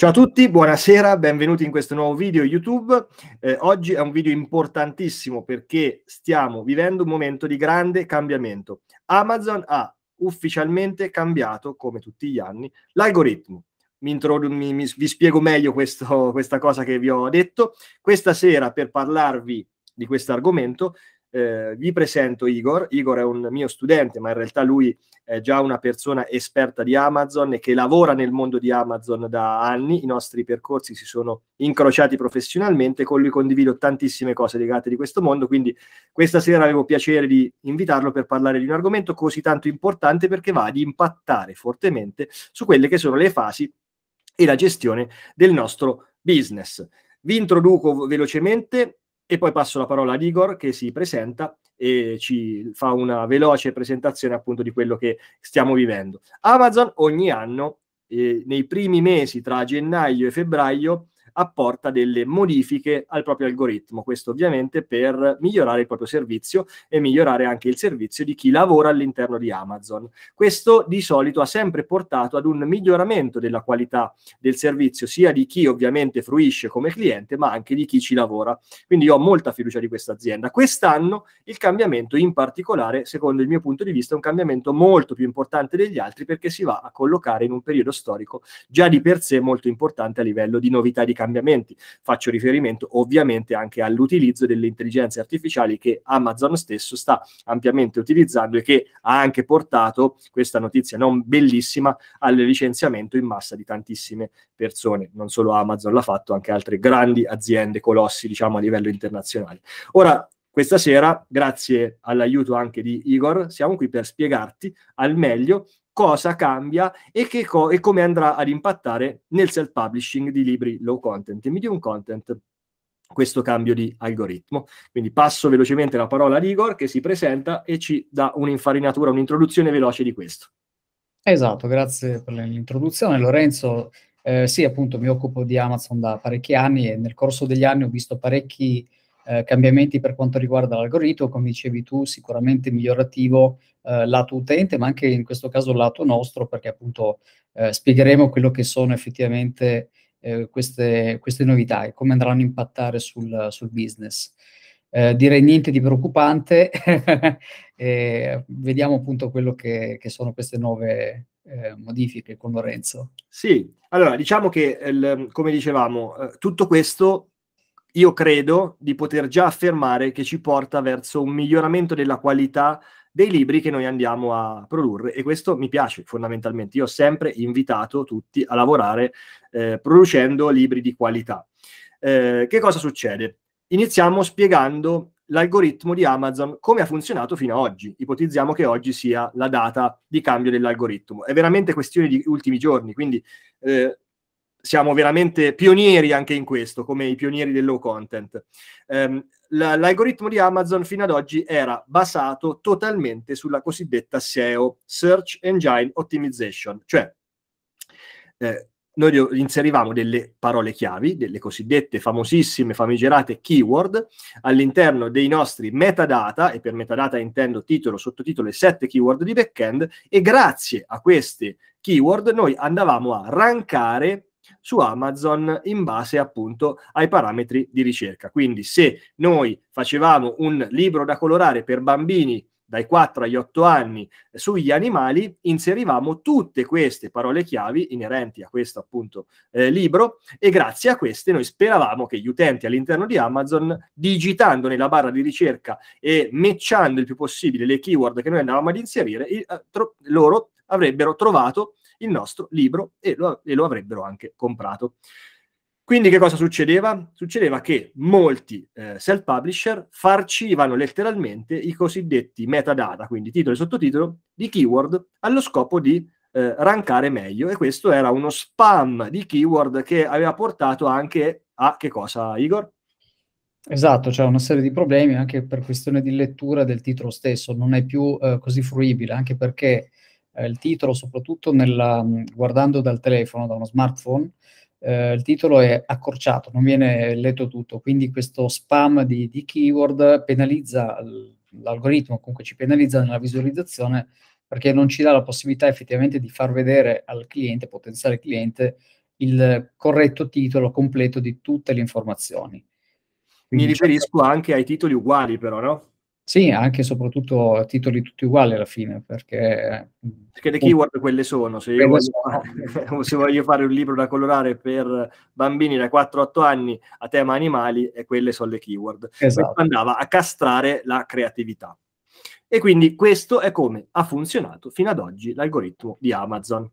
Ciao a tutti, buonasera, benvenuti in questo nuovo video YouTube. Eh, oggi è un video importantissimo perché stiamo vivendo un momento di grande cambiamento. Amazon ha ufficialmente cambiato, come tutti gli anni, l'algoritmo. Mi introdu- mi, mi, vi spiego meglio questo, questa cosa che vi ho detto. Questa sera, per parlarvi di questo argomento, eh, vi presento Igor. Igor è un mio studente, ma in realtà lui è già una persona esperta di Amazon e che lavora nel mondo di Amazon da anni. I nostri percorsi si sono incrociati professionalmente, con lui condivido tantissime cose legate di questo mondo, quindi questa sera avevo piacere di invitarlo per parlare di un argomento così tanto importante perché va ad impattare fortemente su quelle che sono le fasi e la gestione del nostro business. Vi introduco velocemente e poi passo la parola ad Igor che si presenta e ci fa una veloce presentazione appunto di quello che stiamo vivendo. Amazon ogni anno, eh, nei primi mesi tra gennaio e febbraio, apporta delle modifiche al proprio algoritmo. Questo ovviamente per migliorare il proprio servizio e migliorare anche il servizio di chi lavora all'interno di Amazon. Questo di solito ha sempre portato ad un miglioramento della qualità del servizio, sia di chi ovviamente fruisce come cliente, ma anche di chi ci lavora. Quindi io ho molta fiducia di questa azienda. Quest'anno il cambiamento in particolare, secondo il mio punto di vista, è un cambiamento molto più importante degli altri perché si va a collocare in un periodo storico già di per sé molto importante a livello di novità di cambiamento cambiamenti. Faccio riferimento ovviamente anche all'utilizzo delle intelligenze artificiali che Amazon stesso sta ampiamente utilizzando e che ha anche portato, questa notizia non bellissima, al licenziamento in massa di tantissime persone. Non solo Amazon l'ha fatto, anche altre grandi aziende, colossi diciamo a livello internazionale. Ora, questa sera, grazie all'aiuto anche di Igor, siamo qui per spiegarti al meglio cosa cambia e, co- e come andrà ad impattare nel self-publishing di libri low content e medium content questo cambio di algoritmo. Quindi passo velocemente la parola ad Igor che si presenta e ci dà un'infarinatura, un'introduzione veloce di questo. Esatto, grazie per l'introduzione Lorenzo. Eh, sì, appunto mi occupo di Amazon da parecchi anni e nel corso degli anni ho visto parecchi eh, cambiamenti per quanto riguarda l'algoritmo, come dicevi tu, sicuramente migliorativo eh, lato utente, ma anche in questo caso lato nostro, perché appunto eh, spiegheremo quello che sono effettivamente eh, queste, queste, novità e come andranno a impattare sul, sul business. Eh, direi niente di preoccupante, vediamo appunto quello che, che sono queste nuove, eh, modifiche con Lorenzo. Sì, allora diciamo che, il, ehm, come dicevamo, eh, tutto questo io credo di poter già affermare che ci porta verso un miglioramento della qualità dei libri che noi andiamo a produrre e questo mi piace fondamentalmente. Io ho sempre invitato tutti a lavorare eh, producendo libri di qualità. Eh, che cosa succede? Iniziamo spiegando l'algoritmo di Amazon come ha funzionato fino ad oggi. Ipotizziamo che oggi sia la data di cambio dell'algoritmo. È veramente questione di ultimi giorni, quindi eh, siamo veramente pionieri anche in questo, come i pionieri del low content. Um, l'algoritmo di Amazon fino ad oggi era basato totalmente sulla cosiddetta SEO, Search Engine Optimization, cioè eh, noi inserivamo delle parole chiavi, delle cosiddette famosissime, famigerate keyword all'interno dei nostri metadata, e per metadata intendo titolo, sottotitolo e sette keyword di backend, e grazie a queste keyword noi andavamo a rankare su Amazon in base appunto ai parametri di ricerca. Quindi se noi facevamo un libro da colorare per bambini dai 4 agli 8 anni eh, sugli animali, inserivamo tutte queste parole chiavi inerenti a questo appunto eh, libro e grazie a queste noi speravamo che gli utenti all'interno di Amazon, digitando nella barra di ricerca e matchando il più possibile le keyword che noi andavamo ad inserire, il, eh, tro- loro avrebbero trovato il nostro libro e lo, e lo avrebbero anche comprato. Quindi che cosa succedeva? Succedeva che molti eh, self-publisher farcivano letteralmente i cosiddetti metadata, quindi titolo e sottotitolo, di keyword allo scopo di eh, rankare meglio e questo era uno spam di keyword che aveva portato anche a che cosa Igor? Esatto, c'è cioè una serie di problemi anche per questione di lettura del titolo stesso, non è più eh, così fruibile, anche perché eh, il titolo, soprattutto nella, mm, guardando dal telefono, da uno smartphone, eh, il titolo è accorciato, non viene letto tutto, quindi questo spam di, di keyword penalizza l'algoritmo, comunque ci penalizza nella visualizzazione perché non ci dà la possibilità effettivamente di far vedere al cliente, potenziale cliente, il corretto titolo completo di tutte le informazioni. Quindi Mi riferisco anche ai titoli uguali, però, no? Sì, anche e soprattutto a titoli tutti uguali alla fine, perché... Perché le keyword quelle sono, se io voglio, sono. se voglio, fare un libro da colorare per bambini da 4-8 anni a tema animali, e quelle sono le keyword. Esatto. Andava a castrare la creatività. E quindi questo è come ha funzionato fino ad oggi l'algoritmo di Amazon.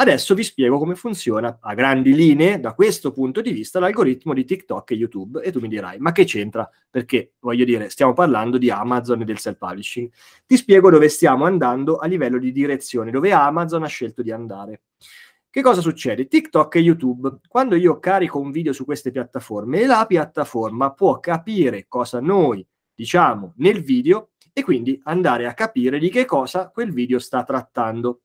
Adesso vi spiego come funziona a grandi linee, da questo punto di vista, l'algoritmo di TikTok e YouTube. E tu mi dirai, ma che c'entra? Perché, voglio dire, stiamo parlando di Amazon e del self-publishing. Ti spiego dove stiamo andando a livello di direzione, dove Amazon ha scelto di andare. Che cosa succede? TikTok e YouTube, quando io carico un video su queste piattaforme, la piattaforma può capire cosa noi diciamo nel video e quindi andare a capire di che cosa quel video sta trattando.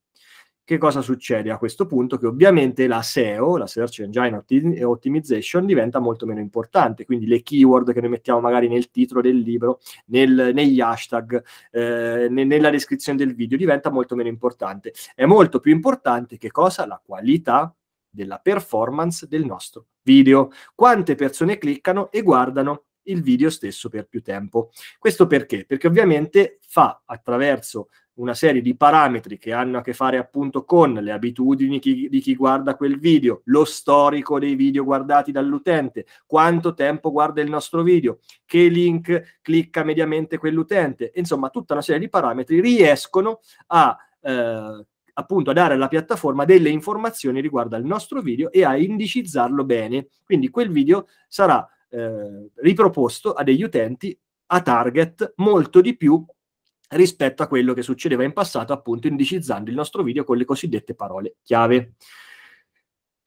Che cosa succede a questo punto? Che ovviamente la SEO, la Search Engine Optimization, diventa molto meno importante, quindi le keyword che noi mettiamo magari nel titolo del libro, nel, negli hashtag, eh, ne, nella descrizione del video, diventa molto meno importante. È molto più importante che cosa? La qualità della performance del nostro video. Quante persone cliccano e guardano il video stesso per più tempo. Questo perché? Perché ovviamente fa attraverso una serie di parametri che hanno a che fare appunto con le abitudini chi, di chi guarda quel video, lo storico dei video guardati dall'utente, quanto tempo guarda il nostro video, che link clicca mediamente quell'utente, insomma tutta una serie di parametri riescono a eh, appunto a dare alla piattaforma delle informazioni riguardo al nostro video e a indicizzarlo bene. Quindi quel video sarà eh, riproposto a degli utenti a target molto di più rispetto a quello che succedeva in passato, appunto indicizzando il nostro video con le cosiddette parole chiave.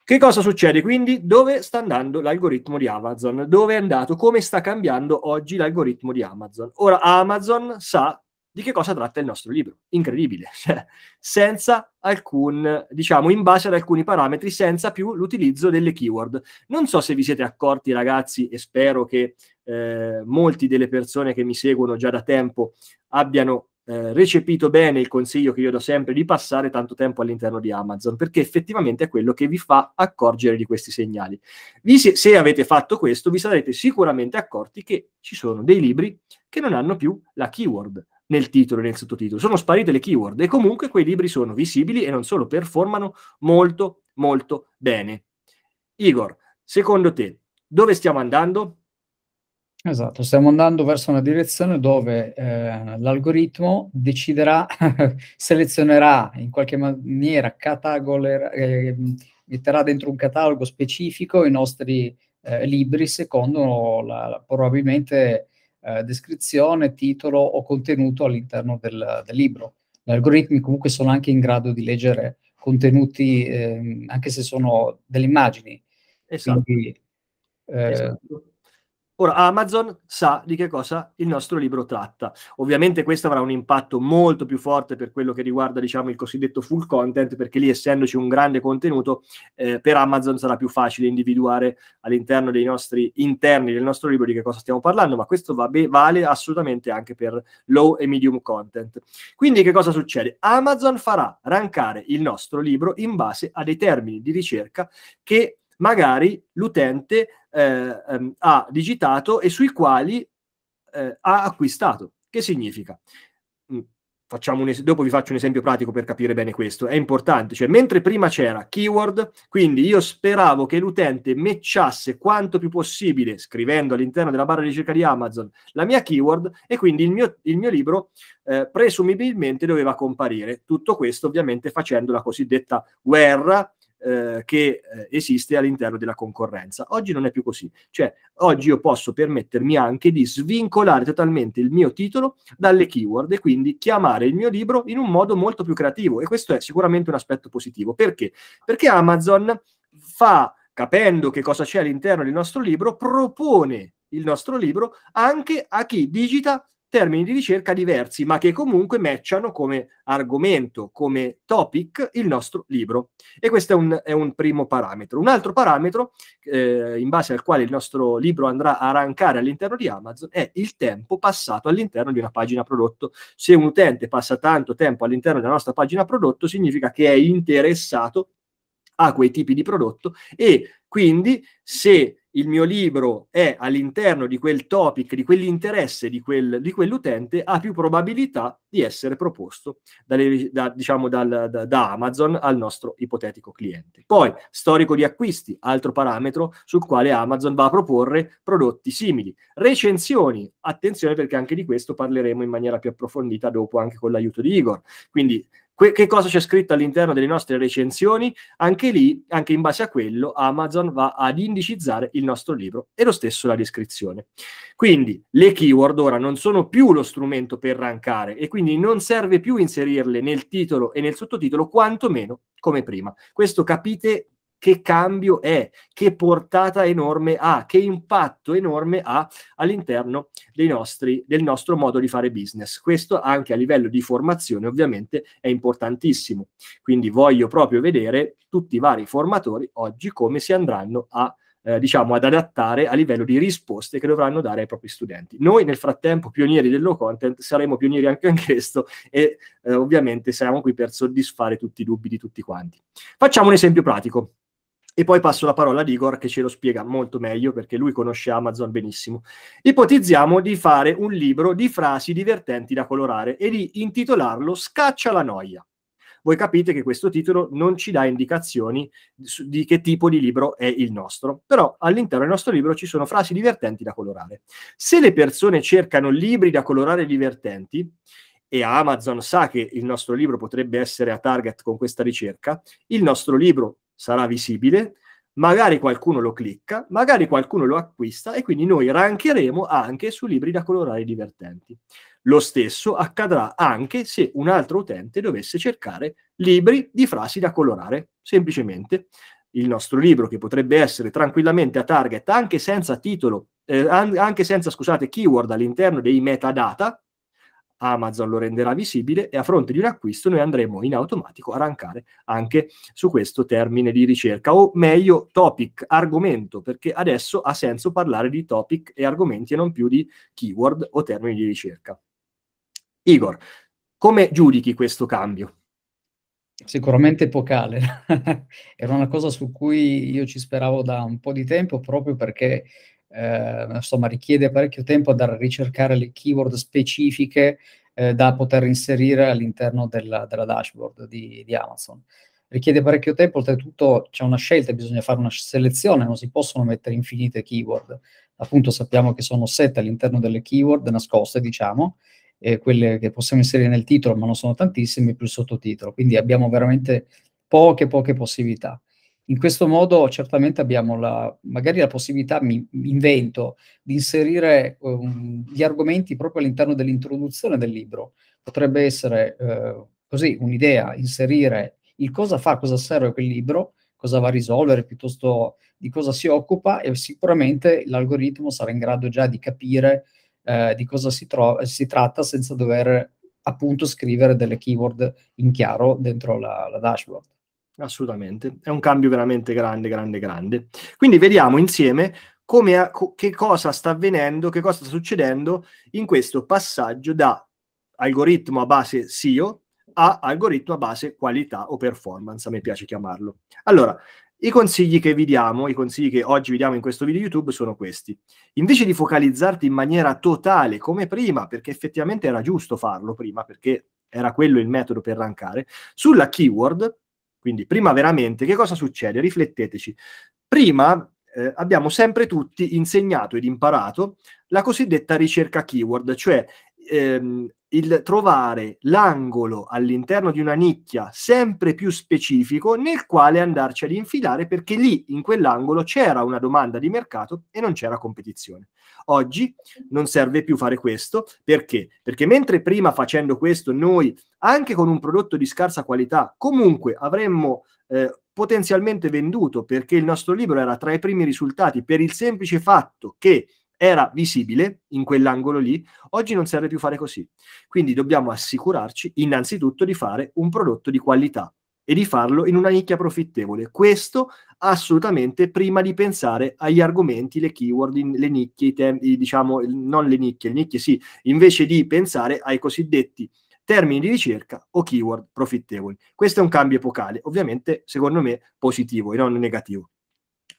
Che cosa succede quindi? Dove sta andando l'algoritmo di Amazon? Dove è andato? Come sta cambiando oggi l'algoritmo di Amazon? Ora Amazon sa di che cosa tratta il nostro libro. Incredibile, cioè, senza alcun, diciamo, in base ad alcuni parametri, senza più l'utilizzo delle keyword. Non so se vi siete accorti, ragazzi, e spero che eh, molti delle persone che mi seguono già da tempo abbiano eh, recepito bene il consiglio che io do sempre di passare tanto tempo all'interno di Amazon, perché effettivamente è quello che vi fa accorgere di questi segnali. Vi, se, se avete fatto questo, vi sarete sicuramente accorti che ci sono dei libri che non hanno più la keyword nel titolo e nel sottotitolo. Sono sparite le keyword e comunque quei libri sono visibili e non solo performano molto, molto bene. Igor, secondo te, dove stiamo andando? Esatto, stiamo andando verso una direzione dove eh, l'algoritmo deciderà, selezionerà in qualche maniera, catagolerà, eh, metterà dentro un catalogo specifico i nostri eh, libri secondo la, la, probabilmente eh, descrizione, titolo o contenuto all'interno del, del, libro. Gli algoritmi comunque sono anche in grado di leggere contenuti, eh, anche se sono delle immagini. Esatto. Quindi, eh, esatto. Ora Amazon sa di che cosa il nostro libro tratta. Ovviamente questo avrà un impatto molto più forte per quello che riguarda diciamo, il cosiddetto full content, perché lì essendoci un grande contenuto, eh, per Amazon sarà più facile individuare all'interno dei nostri interni del nostro libro di che cosa stiamo parlando, ma questo va be- vale assolutamente anche per low e medium content. Quindi che cosa succede? Amazon farà rankare il nostro libro in base a dei termini di ricerca che magari l'utente eh, ehm, ha digitato e sui quali eh, ha acquistato. Che significa? Mm, facciamo un es- dopo vi faccio un esempio pratico per capire bene questo, è importante, cioè mentre prima c'era keyword, quindi io speravo che l'utente matchasse quanto più possibile, scrivendo all'interno della barra di ricerca di Amazon, la mia keyword e quindi il mio, il mio libro eh, presumibilmente doveva comparire. Tutto questo ovviamente facendo la cosiddetta guerra eh, che eh, esiste all'interno della concorrenza. Oggi non è più così, cioè oggi io posso permettermi anche di svincolare totalmente il mio titolo dalle keyword e quindi chiamare il mio libro in un modo molto più creativo e questo è sicuramente un aspetto positivo. Perché? Perché Amazon fa, capendo che cosa c'è all'interno del nostro libro, propone il nostro libro anche a chi digita termini di ricerca diversi, ma che comunque matchano come argomento, come topic, il nostro libro. E questo è un, è un primo parametro. Un altro parametro eh, in base al quale il nostro libro andrà a rankare all'interno di Amazon è il tempo passato all'interno di una pagina prodotto. Se un utente passa tanto tempo all'interno della nostra pagina prodotto, significa che è interessato a quei tipi di prodotto e quindi se il mio libro è all'interno di quel topic, di quell'interesse di, quel, di quell'utente, ha più probabilità di essere proposto dalle, da, diciamo dal, da, da, Amazon al nostro ipotetico cliente. Poi, storico di acquisti, altro parametro sul quale Amazon va a proporre prodotti simili. Recensioni, attenzione perché anche di questo parleremo in maniera più approfondita dopo, anche con l'aiuto di Igor. Quindi Que- che cosa c'è scritto all'interno delle nostre recensioni? Anche lì, anche in base a quello, Amazon va ad indicizzare il nostro libro e lo stesso la descrizione. Quindi le keyword ora non sono più lo strumento per rankare e quindi non serve più inserirle nel titolo e nel sottotitolo, quantomeno come prima. Questo capite che cambio è, che portata enorme ha, che impatto enorme ha all'interno dei nostri, del nostro modo di fare business. Questo anche a livello di formazione ovviamente è importantissimo. Quindi voglio proprio vedere tutti i vari formatori oggi come si andranno a eh, diciamo ad adattare a livello di risposte che dovranno dare ai propri studenti. Noi nel frattempo, pionieri del low content, saremo pionieri anche in questo e eh, ovviamente saremo qui per soddisfare tutti i dubbi di tutti quanti. Facciamo un esempio pratico. E poi passo la parola ad Igor che ce lo spiega molto meglio perché lui conosce Amazon benissimo. Ipotizziamo di fare un libro di frasi divertenti da colorare e di intitolarlo Scaccia la noia. Voi capite che questo titolo non ci dà indicazioni di che tipo di libro è il nostro, però all'interno del nostro libro ci sono frasi divertenti da colorare. Se le persone cercano libri da colorare divertenti, e Amazon sa che il nostro libro potrebbe essere a target con questa ricerca, il nostro libro sarà visibile, magari qualcuno lo clicca, magari qualcuno lo acquista e quindi noi rancheremo anche su libri da colorare divertenti. Lo stesso accadrà anche se un altro utente dovesse cercare libri di frasi da colorare, semplicemente. Il nostro libro, che potrebbe essere tranquillamente a target anche senza titolo, eh, anche senza, scusate, keyword all'interno dei metadata, Amazon lo renderà visibile e a fronte di un acquisto noi andremo in automatico a rankare anche su questo termine di ricerca o meglio topic, argomento, perché adesso ha senso parlare di topic e argomenti e non più di keyword o termini di ricerca. Igor, come giudichi questo cambio? Sicuramente epocale, era una cosa su cui io ci speravo da un po' di tempo proprio perché eh, insomma, richiede parecchio tempo andare a ricercare le keyword specifiche eh, da poter inserire all'interno della, della dashboard di, di, Amazon. Richiede parecchio tempo, oltretutto c'è una scelta, bisogna fare una selezione, non si possono mettere infinite keyword. Appunto sappiamo che sono sette all'interno delle keyword nascoste, diciamo, e quelle che possiamo inserire nel titolo, ma non sono tantissime, più il sottotitolo. Quindi abbiamo veramente poche, poche possibilità. In questo modo certamente abbiamo la, magari la possibilità, mi, mi invento, di inserire um, gli argomenti proprio all'interno dell'introduzione del libro. Potrebbe essere eh, così un'idea, inserire il cosa fa, cosa serve quel libro, cosa va a risolvere, piuttosto di cosa si occupa e sicuramente l'algoritmo sarà in grado già di capire eh, di cosa si, tro- si tratta senza dover appunto scrivere delle keyword in chiaro dentro la, la dashboard assolutamente. È un cambio veramente grande, grande, grande. Quindi vediamo insieme come, che cosa sta avvenendo, che cosa sta succedendo in questo passaggio da algoritmo a base SEO a algoritmo a base qualità o performance, a me piace chiamarlo. Allora, i consigli che vi diamo, i consigli che oggi vi diamo in questo video YouTube sono questi. Invece di focalizzarti in maniera totale come prima, perché effettivamente era giusto farlo prima, perché era quello il metodo per rankare, sulla keyword quindi prima veramente, che cosa succede? Rifletteteci. Prima eh, abbiamo sempre tutti insegnato ed imparato la cosiddetta ricerca keyword, cioè ehm, il trovare l'angolo all'interno di una nicchia sempre più specifico nel quale andarci ad infilare perché lì in quell'angolo c'era una domanda di mercato e non c'era competizione. Oggi non serve più fare questo perché? Perché mentre prima facendo questo noi anche con un prodotto di scarsa qualità comunque avremmo eh, potenzialmente venduto perché il nostro libro era tra i primi risultati per il semplice fatto che era visibile in quell'angolo lì, oggi non serve più fare così. Quindi dobbiamo assicurarci innanzitutto di fare un prodotto di qualità e di farlo in una nicchia profittevole. Questo assolutamente prima di pensare agli argomenti, le keyword, le nicchie, i temi, diciamo, non le nicchie, le nicchie sì, invece di pensare ai cosiddetti termini di ricerca o keyword profittevoli. Questo è un cambio epocale, ovviamente secondo me positivo e non negativo.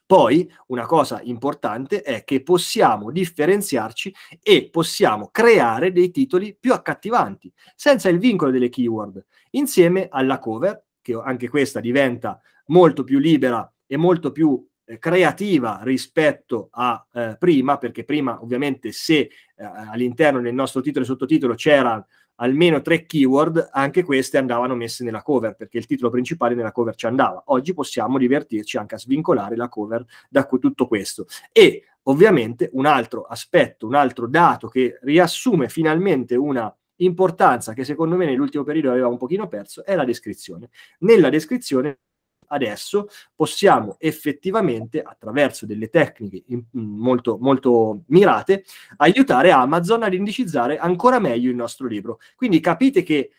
Poi una cosa importante è che possiamo differenziarci e possiamo creare dei titoli più accattivanti, senza il vincolo delle keyword, insieme alla cover, che anche questa diventa molto più libera e molto più eh, creativa rispetto a eh, prima, perché prima ovviamente se eh, all'interno del nostro titolo e sottotitolo c'era almeno tre keyword, anche queste andavano messe nella cover, perché il titolo principale nella cover ci andava. Oggi possiamo divertirci anche a svincolare la cover da tutto questo. E ovviamente un altro aspetto, un altro dato che riassume finalmente una importanza che secondo me nell'ultimo periodo aveva un pochino perso è la descrizione. Nella descrizione adesso possiamo effettivamente, attraverso delle tecniche in, mm, molto, molto mirate, aiutare Amazon ad indicizzare ancora meglio il nostro libro. Quindi capite che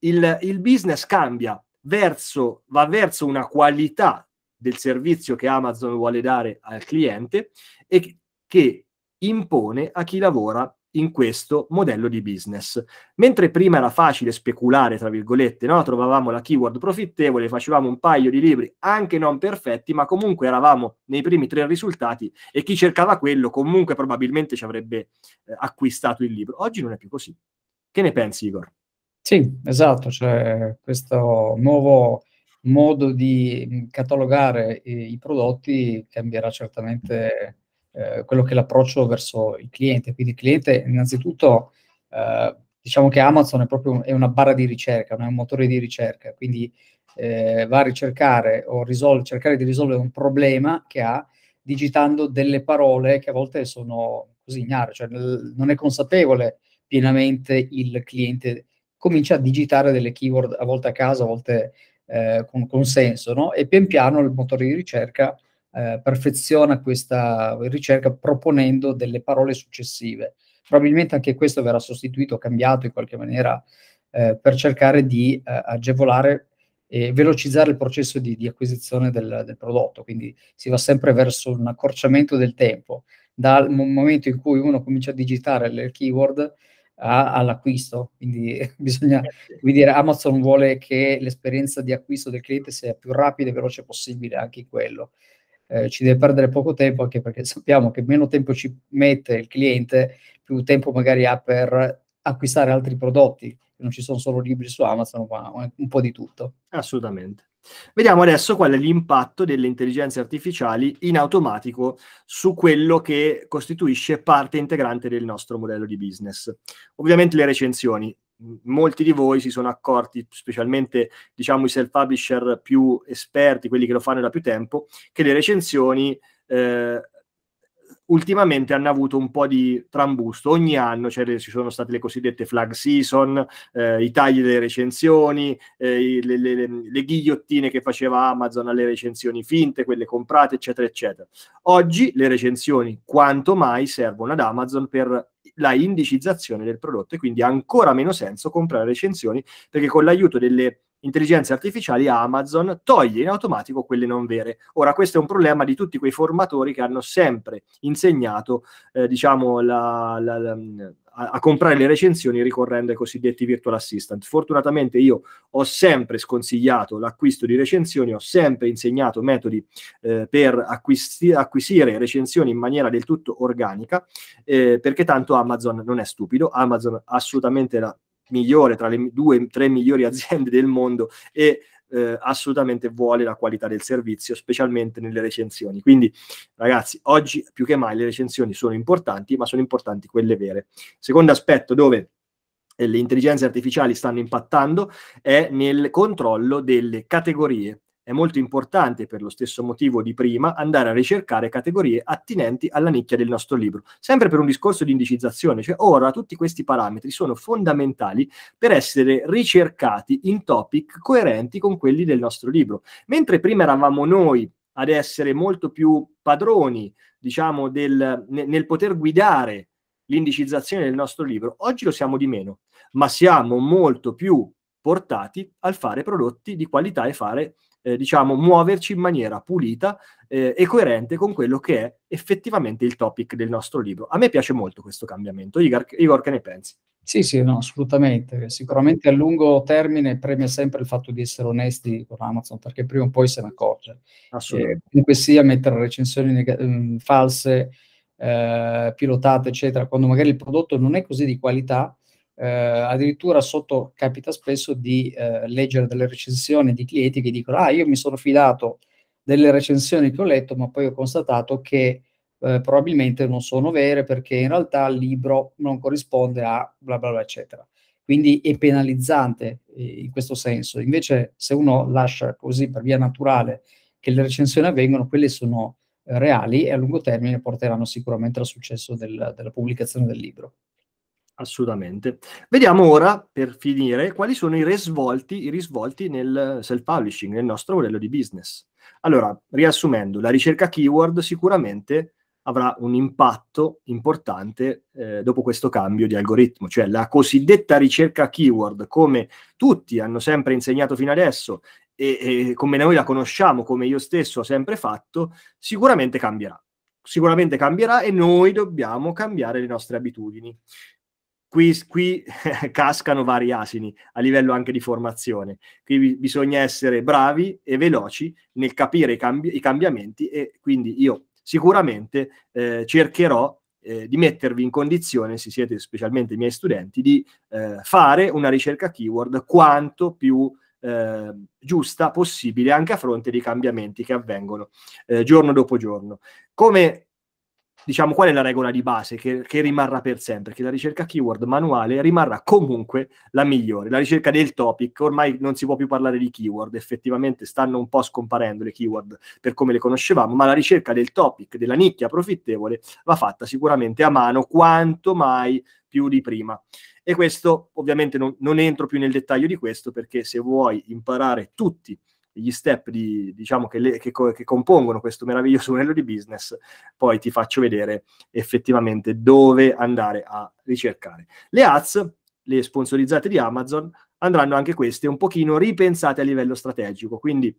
il, il business cambia verso, va verso una qualità del servizio che Amazon vuole dare al cliente e che impone a chi lavora in questo modello di business. Mentre prima era facile speculare, tra virgolette, no? trovavamo la keyword profittevole, facevamo un paio di libri anche non perfetti, ma comunque eravamo nei primi tre risultati e chi cercava quello comunque probabilmente ci avrebbe eh, acquistato il libro. Oggi non è più così. Che ne pensi, Igor? Sì, esatto, cioè questo nuovo modo di mm, catalogare i, eh, i prodotti cambierà certamente eh, quello che è l'approccio verso il cliente. Quindi il cliente innanzitutto eh, diciamo che Amazon è proprio è una barra di ricerca, non è un motore di ricerca, quindi eh, va a ricercare o risol- cercare di risolvere un problema che ha digitando delle parole che a volte sono così ignare, cioè l- non è consapevole pienamente il cliente, comincia a digitare delle keyword a volte a caso, a volte eh, con senso, no? e pian piano il motore di ricerca eh, perfeziona questa ricerca proponendo delle parole successive. Probabilmente anche questo verrà sostituito, cambiato in qualche maniera eh, per cercare di eh, agevolare e velocizzare il processo di, di acquisizione del, del, prodotto. Quindi si va sempre verso un accorciamento del tempo, dal momento in cui uno comincia a digitare le keyword all'acquisto. Quindi bisogna eh, dire Amazon vuole che l'esperienza di acquisto del cliente sia più rapida e veloce possibile anche in quello eh, ci deve perdere poco tempo, anche perché sappiamo che meno tempo ci mette il cliente, più tempo magari ha per acquistare altri prodotti. Non ci sono solo libri su Amazon, ma un po' di tutto. Assolutamente. Vediamo adesso qual è l'impatto delle intelligenze artificiali in automatico su quello che costituisce parte integrante del nostro modello di business. Ovviamente le recensioni molti di voi si sono accorti, specialmente diciamo i self-publisher più esperti, quelli che lo fanno da più tempo, che le recensioni eh, ultimamente hanno avuto un po' di trambusto. Ogni anno cioè, ci sono state le cosiddette flag season, eh, i tagli delle recensioni, eh, le, le, le, le, ghigliottine che faceva Amazon alle recensioni finte, quelle comprate, eccetera, eccetera. Oggi le recensioni, quanto mai, servono ad Amazon per la indicizzazione del prodotto e quindi ha ancora meno senso comprare recensioni perché con l'aiuto delle intelligenze artificiali Amazon toglie in automatico quelle non vere. Ora questo è un problema di tutti quei formatori che hanno sempre insegnato eh, diciamo la, la, la a, comprare le recensioni ricorrendo ai cosiddetti virtual assistant. Fortunatamente io ho sempre sconsigliato l'acquisto di recensioni, ho sempre insegnato metodi eh, per acquisti, acquisire recensioni in maniera del tutto organica, eh, perché tanto Amazon non è stupido, Amazon assolutamente la migliore tra le due o tre migliori aziende del mondo e eh, assolutamente vuole la qualità del servizio, specialmente nelle recensioni. Quindi, ragazzi, oggi più che mai le recensioni sono importanti, ma sono importanti quelle vere. Secondo aspetto dove eh, le intelligenze artificiali stanno impattando è nel controllo delle categorie è molto importante, per lo stesso motivo di prima, andare a ricercare categorie attinenti alla nicchia del nostro libro, sempre per un discorso di indicizzazione, cioè ora tutti questi parametri sono fondamentali per essere ricercati in topic coerenti con quelli del nostro libro. Mentre prima eravamo noi ad essere molto più padroni, diciamo, del, nel, nel poter guidare l'indicizzazione del nostro libro, oggi lo siamo di meno, ma siamo molto più portati al fare prodotti di qualità e fare eh, diciamo, muoverci in maniera pulita eh, e coerente con quello che è effettivamente il topic del nostro libro. A me piace molto questo cambiamento. Igor, Igor che ne pensi? Sì, sì, no, assolutamente. Sicuramente a lungo termine premia sempre il fatto di essere onesti con Amazon, perché prima o poi se ne accorge. Assolutamente. Eh, comunque sia mettere recensioni neg- false, eh, pilotate, eccetera, quando magari il prodotto non è così di qualità, eh, addirittura sotto capita spesso di eh, leggere delle recensioni di clienti che dicono ah io mi sono fidato delle recensioni che ho letto ma poi ho constatato che eh, probabilmente non sono vere perché in realtà il libro non corrisponde a bla bla bla eccetera quindi è penalizzante eh, in questo senso invece se uno lascia così per via naturale che le recensioni avvengano, quelle sono eh, reali e a lungo termine porteranno sicuramente al successo del, della pubblicazione del libro Assolutamente. Vediamo ora, per finire, quali sono i risvolti, i risvolti nel self-publishing, nel nostro modello di business. Allora, riassumendo, la ricerca keyword sicuramente avrà un impatto importante eh, dopo questo cambio di algoritmo, cioè la cosiddetta ricerca keyword, come tutti hanno sempre insegnato fino adesso e, e come noi la conosciamo, come io stesso ho sempre fatto, sicuramente cambierà. Sicuramente cambierà e noi dobbiamo cambiare le nostre abitudini qui, qui cascano vari asini a livello anche di formazione. Qui bi- bisogna essere bravi e veloci nel capire i, cambi- i cambiamenti e quindi io sicuramente eh, cercherò eh, di mettervi in condizione, se siete specialmente i miei studenti, di eh, fare una ricerca keyword quanto più eh, giusta possibile anche a fronte dei cambiamenti che avvengono eh, giorno dopo giorno. Come diciamo, qual è la regola di base che, che, rimarrà per sempre? Che la ricerca keyword manuale rimarrà comunque la migliore, la ricerca del topic, ormai non si può più parlare di keyword, effettivamente stanno un po' scomparendo le keyword per come le conoscevamo, ma la ricerca del topic, della nicchia profittevole, va fatta sicuramente a mano quanto mai più di prima. E questo ovviamente non, non entro più nel dettaglio di questo perché se vuoi imparare tutti gli step di, diciamo, che, le, che, che, compongono questo meraviglioso modello di business, poi ti faccio vedere effettivamente dove andare a ricercare. Le ads, le sponsorizzate di Amazon, andranno anche queste un pochino ripensate a livello strategico, quindi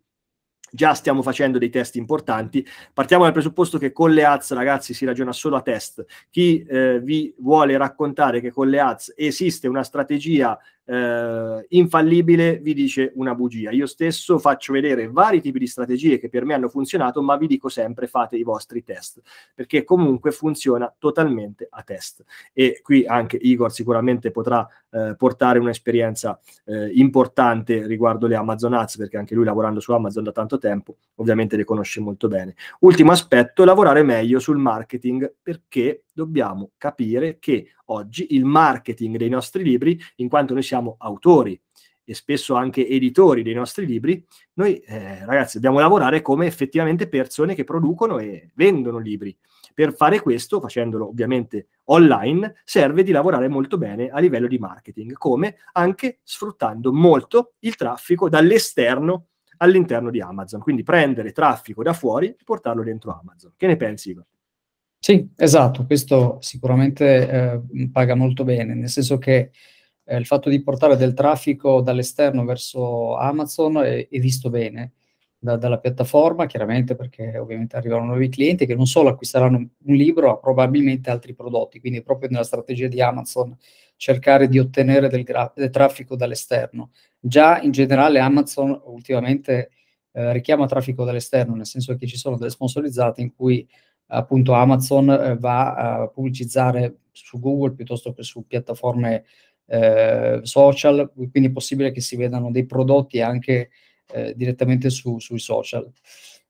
già stiamo facendo dei test importanti. Partiamo dal presupposto che con le ads, ragazzi, si ragiona solo a test. Chi eh, vi vuole raccontare che con le ads esiste una strategia eh, infallibile vi dice una bugia. Io stesso faccio vedere vari tipi di strategie che per me hanno funzionato, ma vi dico sempre fate i vostri test, perché comunque funziona totalmente a test. E qui anche Igor sicuramente potrà eh, portare un'esperienza eh, importante riguardo le Amazon Ads, perché anche lui lavorando su Amazon da tanto tempo ovviamente le conosce molto bene. Ultimo aspetto, lavorare meglio sul marketing, perché dobbiamo capire che oggi il marketing dei nostri libri, in quanto noi siamo autori e spesso anche editori dei nostri libri, noi eh, ragazzi dobbiamo lavorare come effettivamente persone che producono e vendono libri. Per fare questo, facendolo ovviamente online, serve di lavorare molto bene a livello di marketing, come anche sfruttando molto il traffico dall'esterno all'interno di Amazon. Quindi prendere traffico da fuori e portarlo dentro Amazon. Che ne pensi, Igor? Sì, esatto, questo sicuramente eh, paga molto bene, nel senso che eh, il fatto di portare del traffico dall'esterno verso Amazon è, è visto bene da, dalla piattaforma, chiaramente perché ovviamente arrivano nuovi clienti che non solo acquisteranno un libro, ma probabilmente altri prodotti, quindi proprio nella strategia di Amazon cercare di ottenere del, gra- del traffico dall'esterno. Già in generale Amazon ultimamente eh, richiama traffico dall'esterno, nel senso che ci sono delle sponsorizzate in cui appunto Amazon eh, va a pubblicizzare su Google piuttosto che su piattaforme eh, social, quindi è possibile che si vedano dei prodotti anche eh, direttamente su, sui social.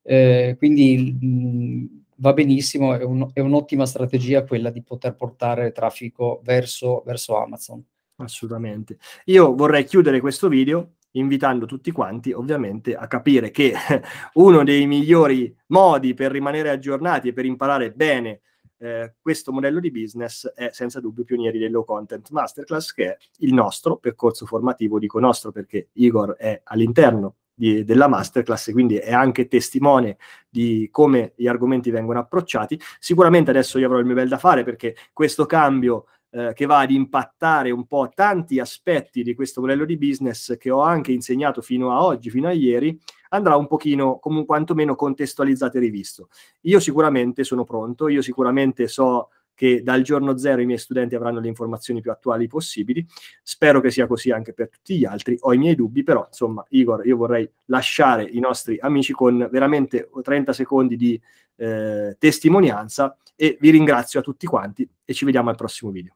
Eh, quindi mh, mm, va benissimo, è, un, è, un'ottima strategia quella di poter portare traffico verso, verso Amazon. Assolutamente. Io vorrei chiudere questo video invitando tutti quanti ovviamente a capire che uno dei migliori modi per rimanere aggiornati e per imparare bene eh, questo modello di business è senza dubbio Pionieri del Low Content Masterclass, che è il nostro percorso formativo, dico nostro perché Igor è all'interno di, della masterclass e quindi è anche testimone di come gli argomenti vengono approcciati. Sicuramente adesso io avrò il mio bel da fare perché questo cambio eh, che va ad impattare un po' tanti aspetti di questo modello di business che ho anche insegnato fino a oggi, fino a ieri, andrà un pochino comunque quantomeno contestualizzato e rivisto. Io sicuramente sono pronto, io sicuramente so che dal giorno zero i miei studenti avranno le informazioni più attuali possibili. Spero che sia così anche per tutti gli altri. Ho i miei dubbi, però insomma, Igor, io vorrei lasciare i nostri amici con veramente 30 secondi di eh, testimonianza e vi ringrazio a tutti quanti e ci vediamo al prossimo video.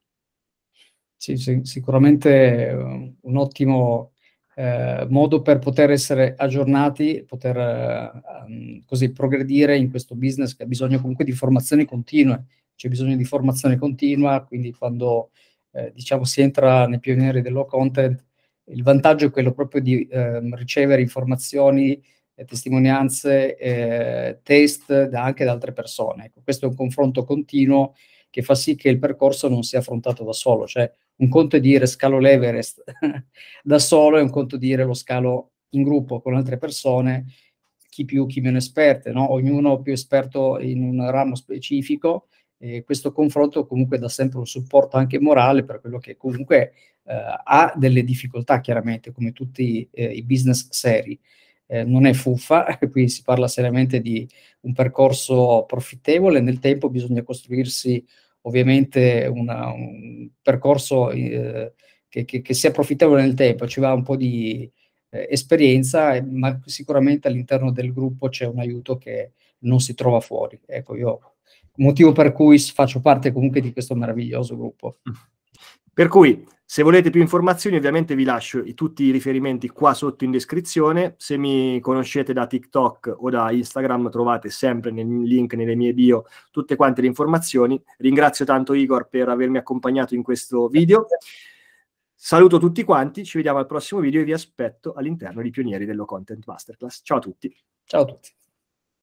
Sì, sì sicuramente eh, un ottimo eh, modo per poter essere aggiornati, poter eh, ehm, così progredire in questo business che ha bisogno comunque di formazioni continue c'è bisogno di formazione continua, quindi quando eh, diciamo, si entra nei pionieri del low content, il vantaggio è quello proprio di ehm, ricevere informazioni, eh, testimonianze, eh, test da, anche da altre persone. Ecco, questo è un confronto continuo che fa sì che il percorso non sia affrontato da solo, cioè un conto è dire scalo l'Everest da solo e un conto è dire lo scalo in gruppo con altre persone, chi più, chi meno esperte, no? ognuno più esperto in un ramo specifico, e questo confronto comunque dà sempre un supporto anche morale per quello che comunque eh, ha delle difficoltà, chiaramente, come tutti eh, i business seri. Eh, non è fuffa, qui si parla seriamente di un percorso profittevole, nel tempo bisogna costruirsi ovviamente una, un percorso eh, che, che, che, sia profittevole nel tempo, ci va un po' di eh, esperienza, ma sicuramente all'interno del gruppo c'è un aiuto che non si trova fuori. Ecco, io motivo per cui faccio parte comunque di questo meraviglioso gruppo. Per cui, se volete più informazioni, ovviamente vi lascio tutti i riferimenti qua sotto in descrizione. Se mi conoscete da TikTok o da Instagram, trovate sempre nel link nelle mie bio tutte quante le informazioni. Ringrazio tanto Igor per avermi accompagnato in questo video. Saluto tutti quanti, ci vediamo al prossimo video e vi aspetto all'interno di Pionieri dello Content Masterclass. Ciao a tutti. Ciao a tutti.